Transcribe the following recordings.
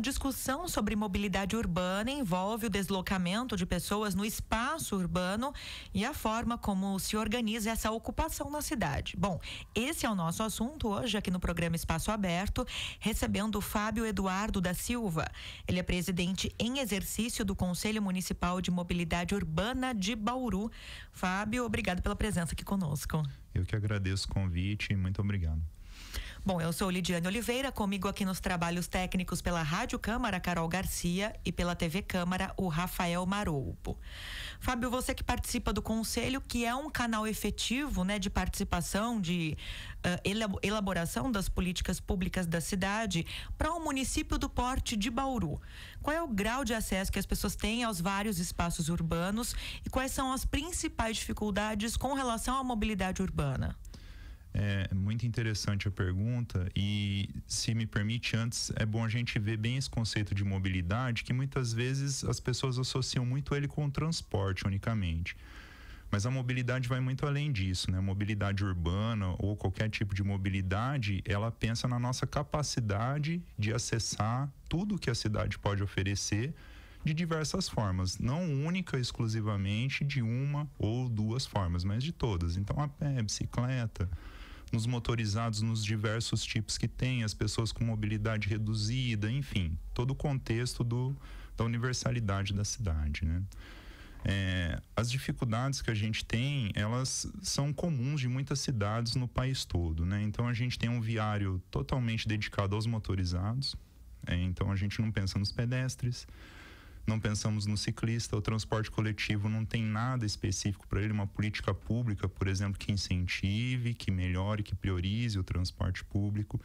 A discussão sobre mobilidade urbana envolve o deslocamento de pessoas no espaço urbano e a forma como se organiza essa ocupação na cidade. Bom, esse é o nosso assunto hoje aqui no programa Espaço Aberto, recebendo o Fábio Eduardo da Silva. Ele é presidente em exercício do Conselho Municipal de Mobilidade Urbana de Bauru. Fábio, obrigado pela presença aqui conosco. Eu que agradeço o convite e muito obrigado. Bom, eu sou Lidiane Oliveira, comigo aqui nos trabalhos técnicos pela Rádio Câmara, Carol Garcia, e pela TV Câmara, o Rafael Maroubo. Fábio, você que participa do Conselho, que é um canal efetivo né, de participação, de uh, elaboração das políticas públicas da cidade para o um município do porte de Bauru. Qual é o grau de acesso que as pessoas têm aos vários espaços urbanos e quais são as principais dificuldades com relação à mobilidade urbana? É, é muito interessante a pergunta e, se me permite, antes é bom a gente ver bem esse conceito de mobilidade que muitas vezes as pessoas associam muito ele com o transporte unicamente. Mas a mobilidade vai muito além disso, né? A mobilidade urbana ou qualquer tipo de mobilidade, ela pensa na nossa capacidade de acessar tudo que a cidade pode oferecer de diversas formas, não única exclusivamente de uma ou duas formas, mas de todas. Então, a pé, bicicleta, nos motorizados nos diversos tipos que tem, as pessoas com mobilidade reduzida, enfim, todo o contexto do, da universalidade da cidade, né? É, as dificuldades que a gente tem, elas são comuns de muitas cidades no país todo, né? Então a gente tem um viário totalmente dedicado aos motorizados, é, então a gente não pensa nos pedestres, não pensamos no ciclista, o transporte coletivo não tem nada específico para ele, uma política pública, por exemplo, que incentive, que melhore, que priorize o transporte público.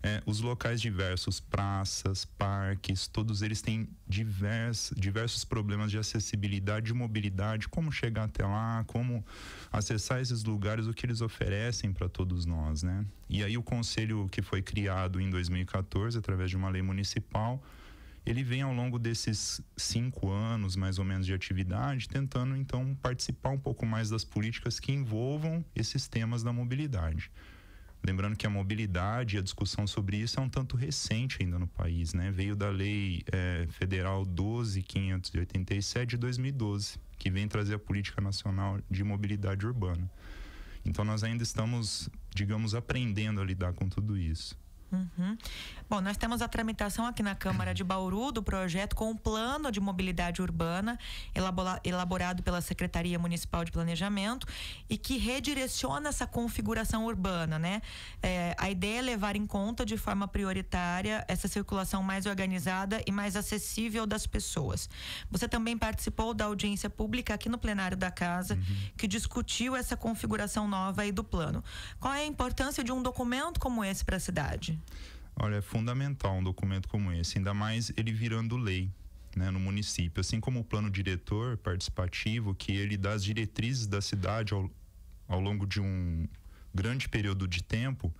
É, os locais diversos, praças, parques, todos eles têm divers, diversos problemas de acessibilidade, de mobilidade, como chegar até lá, como acessar esses lugares, o que eles oferecem para todos nós, né? E aí o conselho que foi criado em 2014 através de uma lei municipal ele vem ao longo desses cinco anos, mais ou menos, de atividade, tentando então participar um pouco mais das políticas que envolvam esses temas da mobilidade. Lembrando que a mobilidade e a discussão sobre isso é um tanto recente ainda no país, né? Veio da Lei é, Federal 12.587 de 2012, que vem trazer a Política Nacional de Mobilidade Urbana. Então nós ainda estamos, digamos, aprendendo a lidar com tudo isso. Uhum. Bom, nós temos a tramitação aqui na Câmara de Bauru do projeto com o um plano de mobilidade urbana elaborado pela Secretaria Municipal de Planejamento e que redireciona essa configuração urbana, né? É, a ideia é levar em conta de forma prioritária essa circulação mais organizada e mais acessível das pessoas. Você também participou da audiência pública aqui no plenário da casa uhum. que discutiu essa configuração nova aí do plano. Qual é a importância de um documento como esse para a cidade? Olha, é fundamental um documento como esse, ainda mais ele virando lei. Né, no município, assim como o plano diretor participativo, que ele dá as diretrizes da cidade ao, ao longo de um grande período de tempo,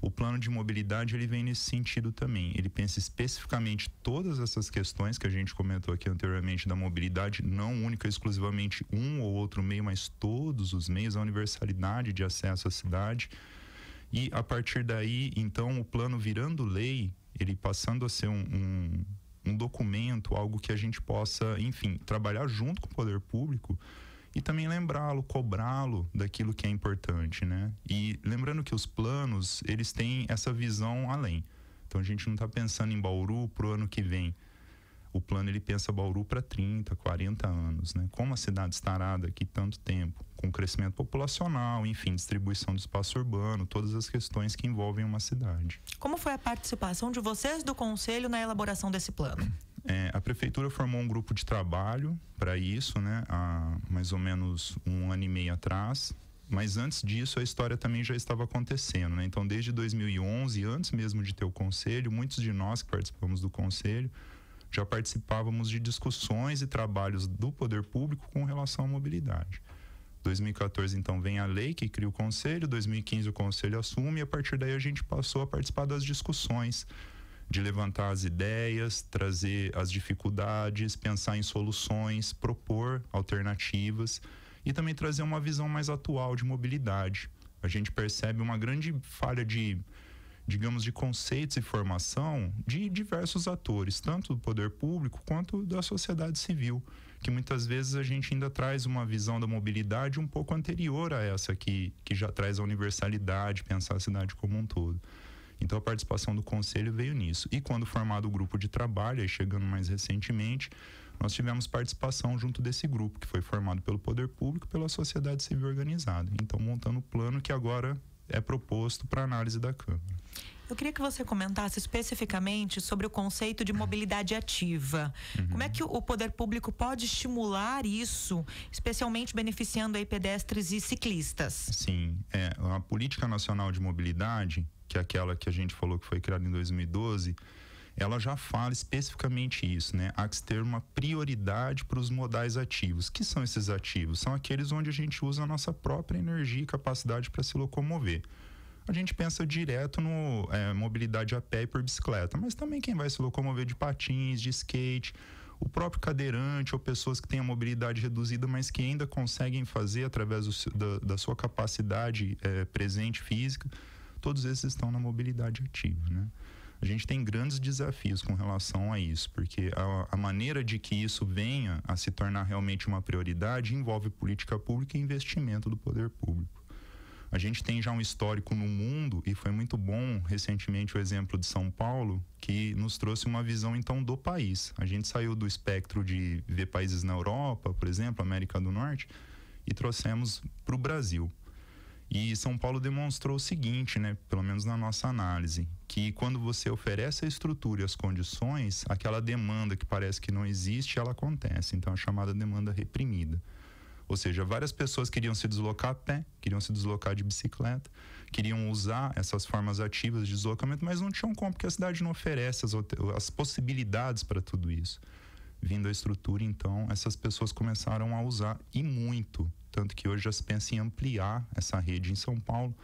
o plano de mobilidade ele vem nesse sentido também. Ele pensa especificamente todas essas questões que a gente comentou aqui anteriormente da mobilidade, não única exclusivamente um ou outro meio, mas todos os meios, a universalidade de acesso à cidade. E a partir daí, então, o plano virando lei, ele passando a ser um, um, um documento, algo que a gente possa, enfim, trabalhar junto com o poder público e também lembrá-lo, cobrá-lo daquilo que é importante, né? E lembrando que os planos, eles têm essa visão além. Então a gente não está pensando em Bauru para o ano que vem o plano ele pensa Bauru para 30, 40 anos, né? Como a cidade estará daqui tanto tempo, com crescimento populacional, enfim, distribuição do espaço urbano, todas as questões que envolvem uma cidade. Como foi a participação de vocês do conselho na elaboração desse plano? É, a prefeitura formou um grupo de trabalho para isso, né? Há mais ou menos um ano e meio atrás, mas antes disso, a história também já estava acontecendo. Né? Então, desde 2011, antes mesmo de ter o conselho, muitos de nós que participamos do conselho já participávamos de discussões e trabalhos do poder público com relação à mobilidade. 2014 então vem a lei que cria o conselho, 2015 o conselho assume e a partir daí a gente passou a participar das discussões, de levantar as ideias, trazer as dificuldades, pensar em soluções, propor alternativas e também trazer uma visão mais atual de mobilidade. A gente percebe uma grande falha de digamos, de conceitos e formação de diversos atores, tanto do poder público quanto da sociedade civil, que muitas vezes a gente ainda traz uma visão da mobilidade um pouco anterior a essa que, que já traz a universalidade, pensar a cidade como um todo. Então a participação do conselho veio nisso. E quando formado o grupo de trabalho, chegando mais recentemente, nós tivemos participação junto desse grupo, que foi formado pelo poder público, pela sociedade civil organizada. Então montando o plano que agora é proposto para análise da Câmara. Eu queria que você comentasse especificamente sobre o conceito de mobilidade ativa. Uhum. Como é que o poder público pode estimular isso, especialmente beneficiando aí pedestres e ciclistas? Sim, é, a Política Nacional de Mobilidade, que é aquela que a gente falou que foi criada em 2012, ela já fala especificamente isso, né? Há que ter uma prioridade para os modais ativos. Que são esses ativos? São aqueles onde a gente usa a nossa própria energia e capacidade para se locomover. A gente pensa direto no é, mobilidade a pé e por bicicleta, mas também quem vai se locomover de patins, de skate, o próprio cadeirante ou pessoas que têm a mobilidade reduzida, mas que ainda conseguem fazer através do, da, da, sua capacidade é, presente física, todos esses estão na mobilidade ativa, né? a gente tem grandes desafios com relação a isso, porque a, a maneira de que isso venha a se tornar realmente uma prioridade envolve política pública e investimento do poder público. A gente tem já um histórico no mundo e foi muito bom recentemente o exemplo de São Paulo, que nos trouxe uma visão então do país. A gente saiu do espectro de ver países na Europa, por exemplo, América do Norte, e trouxemos para o Brasil. E São Paulo demonstrou o seguinte, né, pelo menos na nossa análise, que quando você oferece a estrutura e as condições, aquela demanda que parece que não existe, ela acontece. Então, a chamada demanda reprimida. Ou seja, várias pessoas queriam se deslocar a pé, queriam se deslocar de bicicleta, queriam usar essas formas ativas de deslocamento, mas não tinham como, porque a cidade não oferece as, as possibilidades para tudo isso. Vindo a estrutura, então, essas pessoas começaram a usar e muito tanto que hoje já se pensa em ampliar essa rede em São Paulo.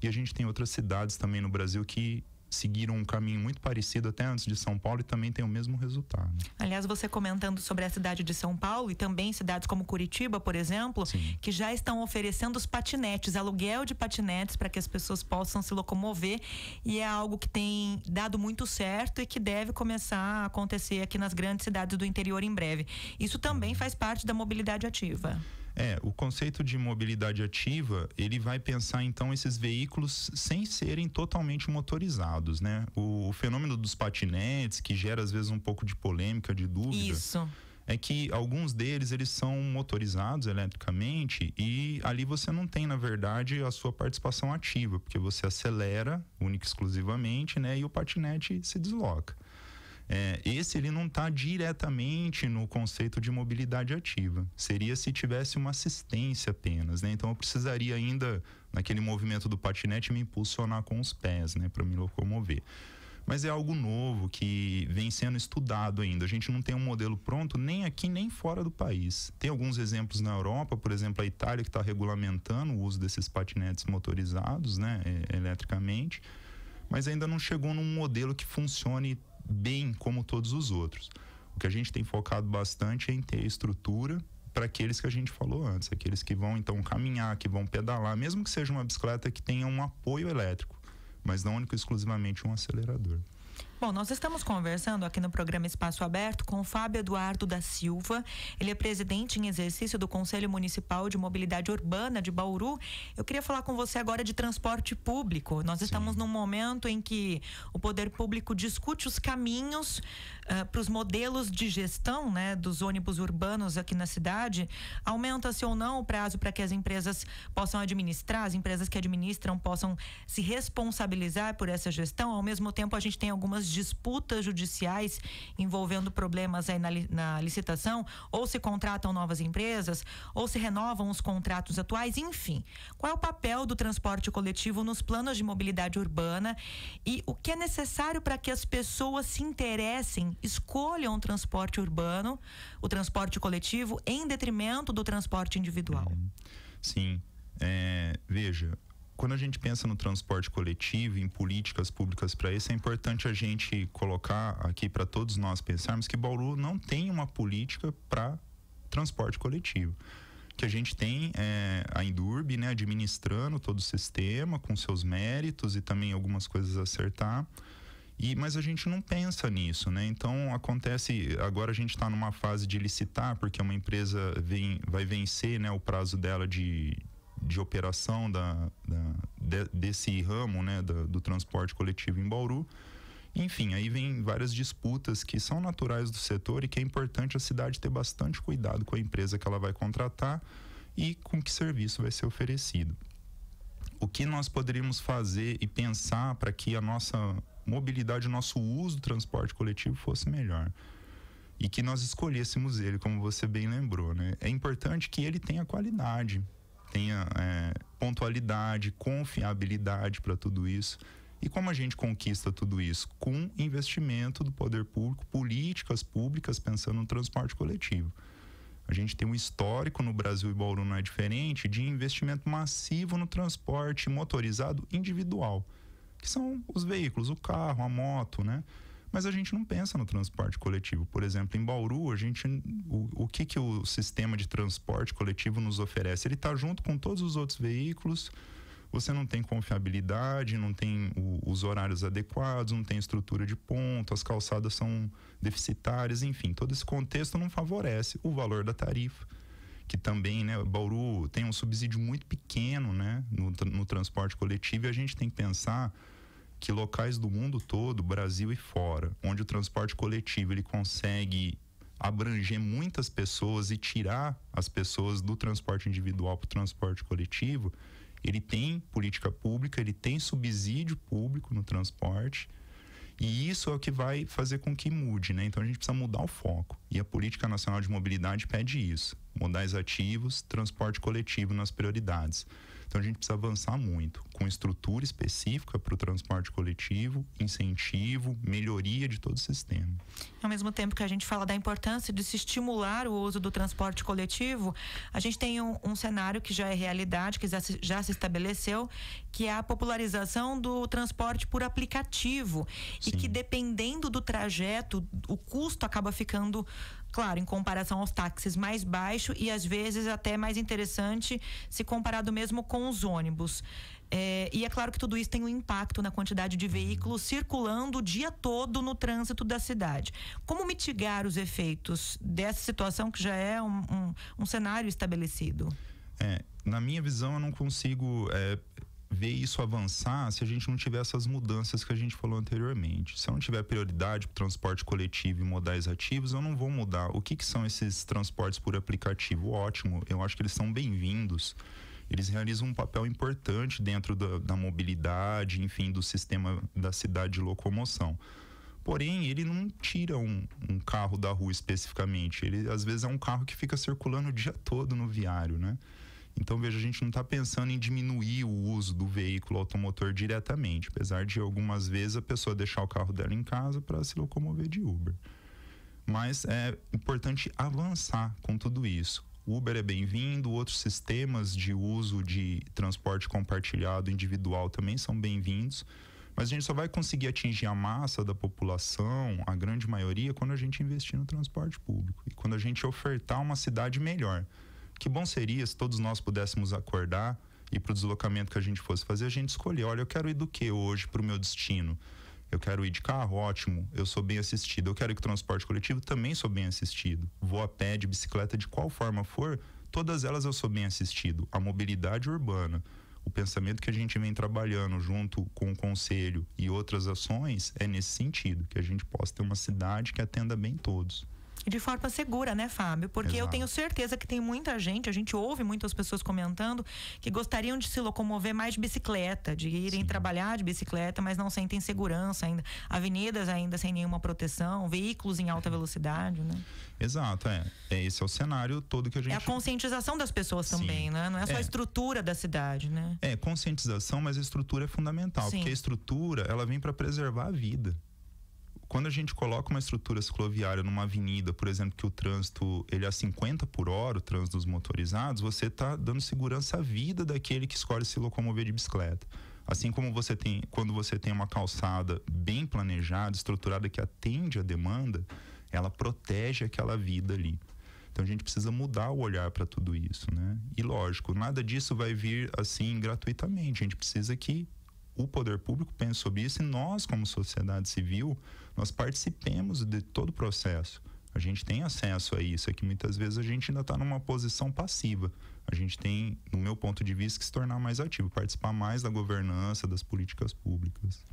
E a gente tem outras cidades também no Brasil que seguiram um caminho muito parecido até antes de São Paulo e também tem o mesmo resultado. Aliás, você comentando sobre a cidade de São Paulo e também cidades como Curitiba, por exemplo, Sim. que já estão oferecendo os patinetes, aluguel de patinetes para que as pessoas possam se locomover e é algo que tem dado muito certo e que deve começar a acontecer aqui nas grandes cidades do interior em breve. Isso também faz parte da mobilidade ativa. É, o conceito de mobilidade ativa, ele vai pensar então esses veículos sem serem totalmente motorizados, né? O, o fenômeno dos patinetes, que gera às vezes um pouco de polêmica, de dúvida. Isso é que alguns deles eles são motorizados eletricamente e ali você não tem na verdade a sua participação ativa porque você acelera única e exclusivamente né e o patinete se desloca é, esse ele não está diretamente no conceito de mobilidade ativa. Seria se tivesse uma assistência apenas, né? Então eu precisaria ainda naquele movimento do patinete me impulsionar com os pés, né, para me locomover. Mas é algo novo que vem sendo estudado ainda. A gente não tem um modelo pronto nem aqui nem fora do país. Tem alguns exemplos na Europa, por exemplo, a Itália que está regulamentando o uso desses patinetes motorizados, né, é, eletricamente mas ainda não chegou num modelo que funcione bem como todos os outros. O que a gente tem focado bastante é em ter estrutura para aqueles que a gente falou antes, aqueles que vão então caminhar, que vão pedalar, mesmo que seja uma bicicleta que tenha um apoio elétrico, mas não único exclusivamente um acelerador. Bom, nós estamos conversando aqui no programa Espaço Aberto com Fábio Eduardo da Silva. Ele é presidente em exercício do Conselho Municipal de Mobilidade Urbana de Bauru. Eu queria falar com você agora de transporte público. Nós Sim. estamos num momento em que o poder público discute os caminhos uh, ah, para os modelos de gestão né, dos ônibus urbanos aqui na cidade. Aumenta-se ou não o prazo para que as empresas possam administrar, as empresas que administram possam se responsabilizar por essa gestão. Ao mesmo tempo, a gente tem algumas disputas judiciais envolvendo problemas aí na, na licitação, ou se contratam novas empresas, ou se renovam os contratos atuais, enfim. Qual é o papel do transporte coletivo nos planos de mobilidade urbana e o que é necessário para que as pessoas se interessem, escolham o transporte urbano, o transporte coletivo, em detrimento do transporte individual? Uhum. Sim. É, veja, quando a gente pensa no transporte coletivo, em políticas públicas para isso, é importante a gente colocar aqui para todos nós pensarmos que Bauru não tem uma política para transporte coletivo. Que a gente tem é, a Indurb né, administrando todo o sistema, com seus méritos e também algumas coisas a acertar. E, mas a gente não pensa nisso, né? Então acontece. Agora a gente está numa fase de licitar, porque uma empresa vem, vai vencer né, o prazo dela de, de operação da, da de, desse ramo né, do, do transporte coletivo em Bauru. Enfim, aí vem várias disputas que são naturais do setor e que é importante a cidade ter bastante cuidado com a empresa que ela vai contratar e com que serviço vai ser oferecido. O que nós poderíamos fazer e pensar para que a nossa mobilidade, o nosso uso do transporte coletivo fosse melhor? E que nós escolhêssemos ele, como você bem lembrou, né? É importante que ele tenha qualidade, tenha é, pontualidade, confiabilidade para tudo isso. E como a gente conquista tudo isso? Com investimento do poder público, políticas públicas pensando no transporte coletivo. A gente tem um histórico no Brasil e Bauru não é diferente de investimento massivo no transporte motorizado individual, que são os veículos, o carro, a moto, né? mas a gente não pensa no transporte coletivo. Por exemplo, em Bauru, a gente, o, o que, que o sistema de transporte coletivo nos oferece? Ele está junto com todos os outros veículos, você não tem confiabilidade, não tem o, os horários adequados, não tem estrutura de ponto, as calçadas são deficitárias, enfim, todo esse contexto não favorece o valor da tarifa que também, né, Bauru tem um subsídio muito pequeno, né, no, no transporte coletivo e a gente tem que pensar que locais do mundo todo, Brasil e fora, onde o transporte coletivo ele consegue abranger muitas pessoas e tirar as pessoas do transporte individual para o transporte coletivo, ele tem política pública, ele tem subsídio público no transporte. E isso é o que vai fazer com que mude, né? Então a gente precisa mudar o foco. E a Política Nacional de Mobilidade pede isso: modais ativos, transporte coletivo nas prioridades. Então a gente precisa avançar muito com estrutura específica para o transporte coletivo, incentivo, melhoria de todo o sistema. Ao mesmo tempo que a gente fala da importância de se estimular o uso do transporte coletivo, a gente tem um, um cenário que já é realidade, que já se, já se, estabeleceu, que é a popularização do transporte por aplicativo Sim. e que dependendo do trajeto, o custo acaba ficando claro, em comparação aos táxis mais baixo e às vezes até mais interessante se comparado mesmo com os ônibus. É, e é claro que tudo isso tem um impacto na quantidade de veículos circulando o dia todo no trânsito da cidade. Como mitigar os efeitos dessa situação que já é um, um, um cenário estabelecido? É, na minha visão, eu não consigo é, ver isso avançar se a gente não tiver essas mudanças que a gente falou anteriormente. Se eu não tiver prioridade para transporte coletivo e modais ativos, eu não vou mudar. O que, que são esses transportes por aplicativo? Ótimo, eu acho que eles são bem-vindos. Eles realizam um papel importante dentro da, da mobilidade, enfim, do sistema da cidade de locomoção. Porém, ele não tira um, um, carro da rua especificamente. Ele, às vezes, é um carro que fica circulando o dia todo no viário, né? Então, veja, a gente não está pensando em diminuir o uso do veículo automotor diretamente, apesar de algumas vezes a pessoa deixar o carro dela em casa para se locomover de Uber. Mas é importante avançar com tudo isso. Uber é bem-vindo, outros sistemas de uso de transporte compartilhado individual também são bem-vindos, mas a gente só vai conseguir atingir a massa da população, a grande maioria, quando a gente investir no transporte público e quando a gente ofertar uma cidade melhor que bom seria se todos nós pudéssemos acordar e para o deslocamento que a gente fosse fazer, a gente escolher: olha, eu quero ir do que hoje para o meu destino? Eu quero ir de carro? Ótimo, eu sou bem assistido. Eu quero ir com transporte coletivo? Também sou bem assistido. Vou a pé, de bicicleta, de qual forma for, todas elas eu sou bem assistido. A mobilidade urbana, o pensamento que a gente vem trabalhando junto com o conselho e outras ações é nesse sentido, que a gente possa ter uma cidade que atenda bem todos e de forma segura, né, Fábio? Porque Exato. eu tenho certeza que tem muita gente, a gente ouve muitas pessoas comentando que gostariam de se locomover mais de bicicleta, de irem Sim. trabalhar de bicicleta, mas não sentem segurança ainda, avenidas ainda sem nenhuma proteção, veículos em alta velocidade, né? Exato, é. é esse é o cenário todo que a gente. É a conscientização das pessoas Sim. também, né? Não é só é. a estrutura da cidade, né? É, conscientização, mas a estrutura é fundamental, Sim. porque a estrutura, ela vem para preservar a vida quando a gente coloca uma estrutura cicloviária numa avenida, por exemplo, que o trânsito ele é a 50 por hora, o trânsito dos motorizados, você está dando segurança à vida daquele que escolhe se locomover de bicicleta. Assim como você tem, quando você tem uma calçada bem planejada, estruturada que atende à demanda, ela protege aquela vida ali. Então a gente precisa mudar o olhar para tudo isso, né? E lógico, nada disso vai vir assim gratuitamente. A gente precisa que o poder público pensa sobre isso e nós, como sociedade civil, nós participemos de todo o processo. A gente tem acesso a isso, é que muitas vezes a gente ainda está numa posição passiva. A gente tem, no meu ponto de vista, que se tornar mais ativo, participar mais da governança, das políticas públicas.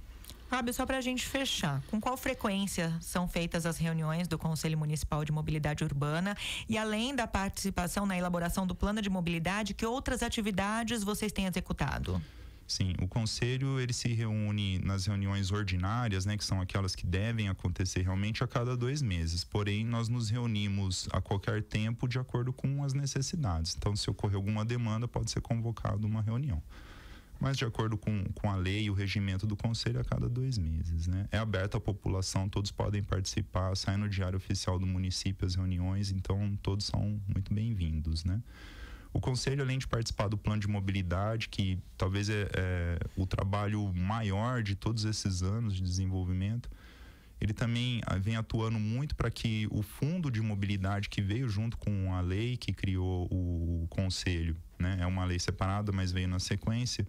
Fábio, só para a gente fechar, com qual frequência são feitas as reuniões do Conselho Municipal de Mobilidade Urbana? E além da participação na elaboração do plano de mobilidade, que outras atividades vocês têm executado? Sim, o conselho ele se reúne nas reuniões ordinárias, né, que são aquelas que devem acontecer realmente a cada dois meses. Porém, nós nos reunimos a qualquer tempo de acordo com as necessidades. Então, se ocorrer alguma demanda, pode ser convocado uma reunião. Mas de acordo com, com a lei e o regimento do conselho, a cada dois meses, né? É aberto à população, todos podem participar, sai no diário oficial do município as reuniões, então todos são muito bem-vindos, né? O conselho, além de participar do plano de mobilidade, que talvez é, é o trabalho maior de todos esses anos de desenvolvimento, ele também ah, vem atuando muito para que o fundo de mobilidade que veio junto com a lei que criou o, conselho, né? é uma lei separada, mas veio na sequência,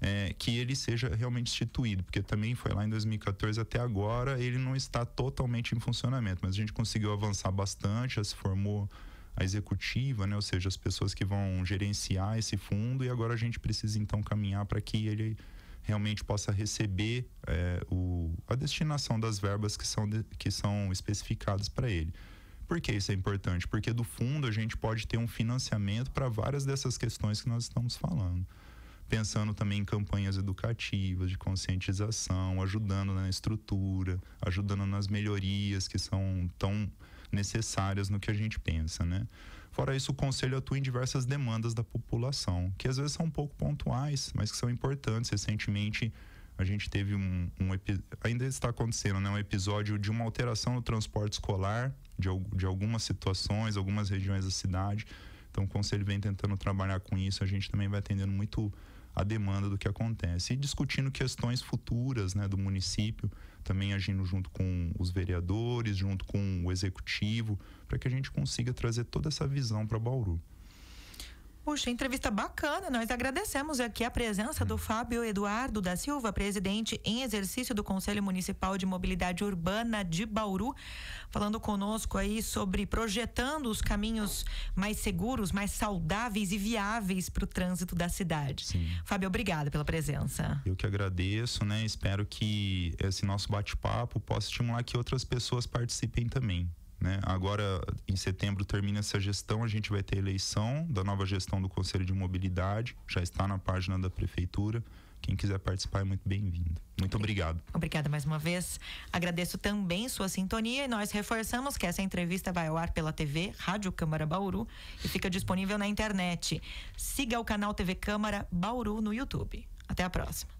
é, que ele seja realmente instituído, porque também foi lá em 2014 até agora, ele não está totalmente em funcionamento, mas a gente conseguiu avançar bastante, já se formou a executiva, né? ou seja, as pessoas que vão gerenciar esse fundo, e agora a gente precisa então caminhar para que ele realmente possa receber é, o, a destinação das verbas que são, de, que são especificadas para ele. Por que isso é importante? Porque do fundo a gente pode ter um financiamento para várias dessas questões que nós estamos falando. Pensando também em campanhas educativas, de conscientização, ajudando na estrutura, ajudando nas melhorias que são tão necessárias no que a gente pensa, né? Fora isso, o conselho atua em diversas demandas da população, que às vezes são um pouco pontuais, mas que são importantes. Recentemente, a gente teve um, um ainda está acontecendo, né, um episódio de uma alteração no transporte escolar de, de algumas situações, algumas regiões da cidade. Então, o conselho vem tentando trabalhar com isso. A gente também vai atendendo muito a demanda do que acontece. E discutindo questões futuras né, do município, também agindo junto com os vereadores, junto com o executivo, para que a gente consiga trazer toda essa visão para Bauru. Puxa, entrevista bacana. Nós agradecemos aqui a presença do Fábio Eduardo da Silva, presidente em exercício do Conselho Municipal de Mobilidade Urbana de Bauru, falando conosco aí sobre projetando os caminhos mais seguros, mais saudáveis e viáveis para o trânsito da cidade. Sim. Fábio, obrigada pela presença. Eu que agradeço, né? Espero que esse nosso bate-papo possa estimular que outras pessoas participem também. Né? Agora, em setembro, termina essa gestão, a gente vai ter eleição da nova gestão do Conselho de Mobilidade, já está na página da Prefeitura. Quem quiser participar é muito bem-vindo. Muito obrigado. Obrigada mais uma vez. Agradeço também sua sintonia e nós reforçamos que essa entrevista vai ao ar pela TV Rádio Câmara Bauru e fica disponível na internet. Siga o canal TV Câmara Bauru no YouTube. Até a próxima.